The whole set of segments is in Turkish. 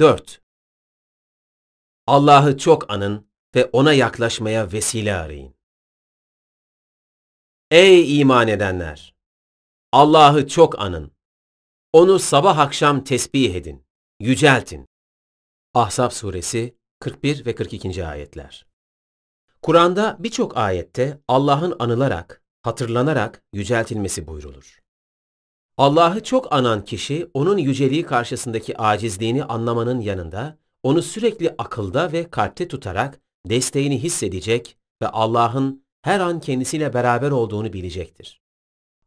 4. Allah'ı çok anın ve ona yaklaşmaya vesile arayın. Ey iman edenler! Allah'ı çok anın. Onu sabah akşam tesbih edin, yüceltin. Ahzab suresi 41 ve 42. ayetler. Kur'an'da birçok ayette Allah'ın anılarak, hatırlanarak yüceltilmesi buyrulur. Allah'ı çok anan kişi onun yüceliği karşısındaki acizliğini anlamanın yanında onu sürekli akılda ve kalpte tutarak desteğini hissedecek ve Allah'ın her an kendisiyle beraber olduğunu bilecektir.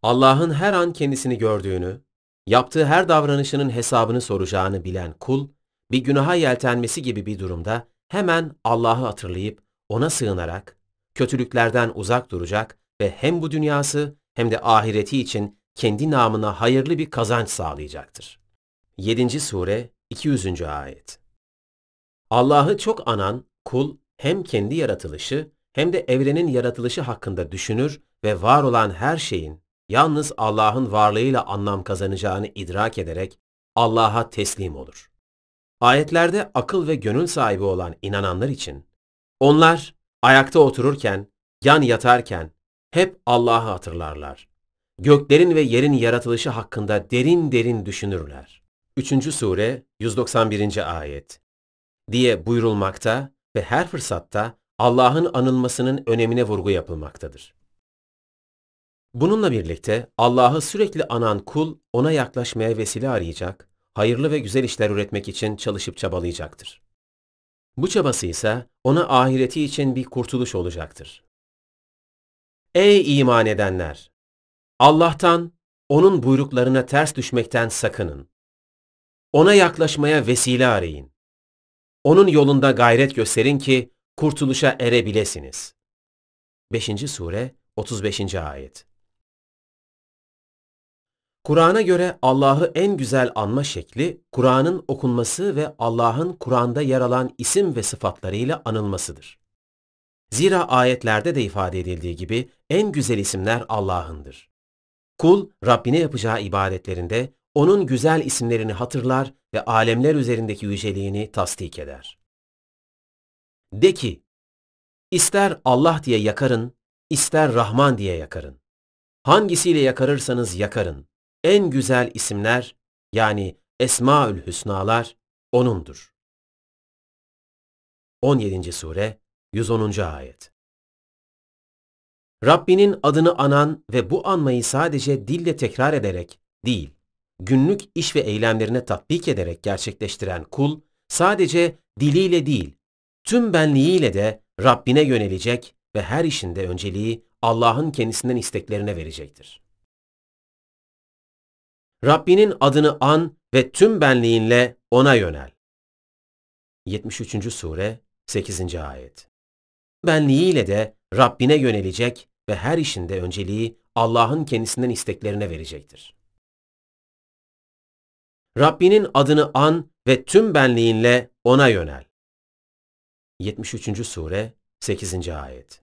Allah'ın her an kendisini gördüğünü, yaptığı her davranışının hesabını soracağını bilen kul, bir günaha yeltenmesi gibi bir durumda hemen Allah'ı hatırlayıp ona sığınarak, kötülüklerden uzak duracak ve hem bu dünyası hem de ahireti için kendi namına hayırlı bir kazanç sağlayacaktır. 7. Sure 200. Ayet Allah'ı çok anan kul hem kendi yaratılışı hem de evrenin yaratılışı hakkında düşünür ve var olan her şeyin yalnız Allah'ın varlığıyla anlam kazanacağını idrak ederek Allah'a teslim olur. Ayetlerde akıl ve gönül sahibi olan inananlar için onlar ayakta otururken, yan yatarken hep Allah'ı hatırlarlar göklerin ve yerin yaratılışı hakkında derin derin düşünürler. 3. sure 191. ayet diye buyurulmakta ve her fırsatta Allah'ın anılmasının önemine vurgu yapılmaktadır. Bununla birlikte Allah'ı sürekli anan kul ona yaklaşmaya vesile arayacak, hayırlı ve güzel işler üretmek için çalışıp çabalayacaktır. Bu çabası ise ona ahireti için bir kurtuluş olacaktır. Ey iman edenler! Allah'tan, onun buyruklarına ters düşmekten sakının. Ona yaklaşmaya vesile arayın. Onun yolunda gayret gösterin ki kurtuluşa erebilesiniz. 5. sure 35. ayet. Kur'an'a göre Allah'ı en güzel anma şekli Kur'an'ın okunması ve Allah'ın Kur'an'da yer alan isim ve sıfatlarıyla anılmasıdır. Zira ayetlerde de ifade edildiği gibi en güzel isimler Allah'ındır. Kul Rabbine yapacağı ibadetlerinde onun güzel isimlerini hatırlar ve alemler üzerindeki yüceliğini tasdik eder. De ki, ister Allah diye yakarın, ister Rahman diye yakarın. Hangisiyle yakarırsanız yakarın. En güzel isimler yani Esmaül Hüsnalar O'nundur. 17. Sure 110. Ayet Rabbinin adını anan ve bu anmayı sadece dille tekrar ederek değil, günlük iş ve eylemlerine tatbik ederek gerçekleştiren kul, sadece diliyle değil, tüm benliğiyle de Rabbine yönelecek ve her işinde önceliği Allah'ın kendisinden isteklerine verecektir. Rabbinin adını an ve tüm benliğinle ona yönel. 73. sure 8. ayet. Benliğiyle de Rabbine yönelecek ve her işinde önceliği Allah'ın kendisinden isteklerine verecektir. Rabbinin adını an ve tüm benliğinle ona yönel. 73. sure 8. ayet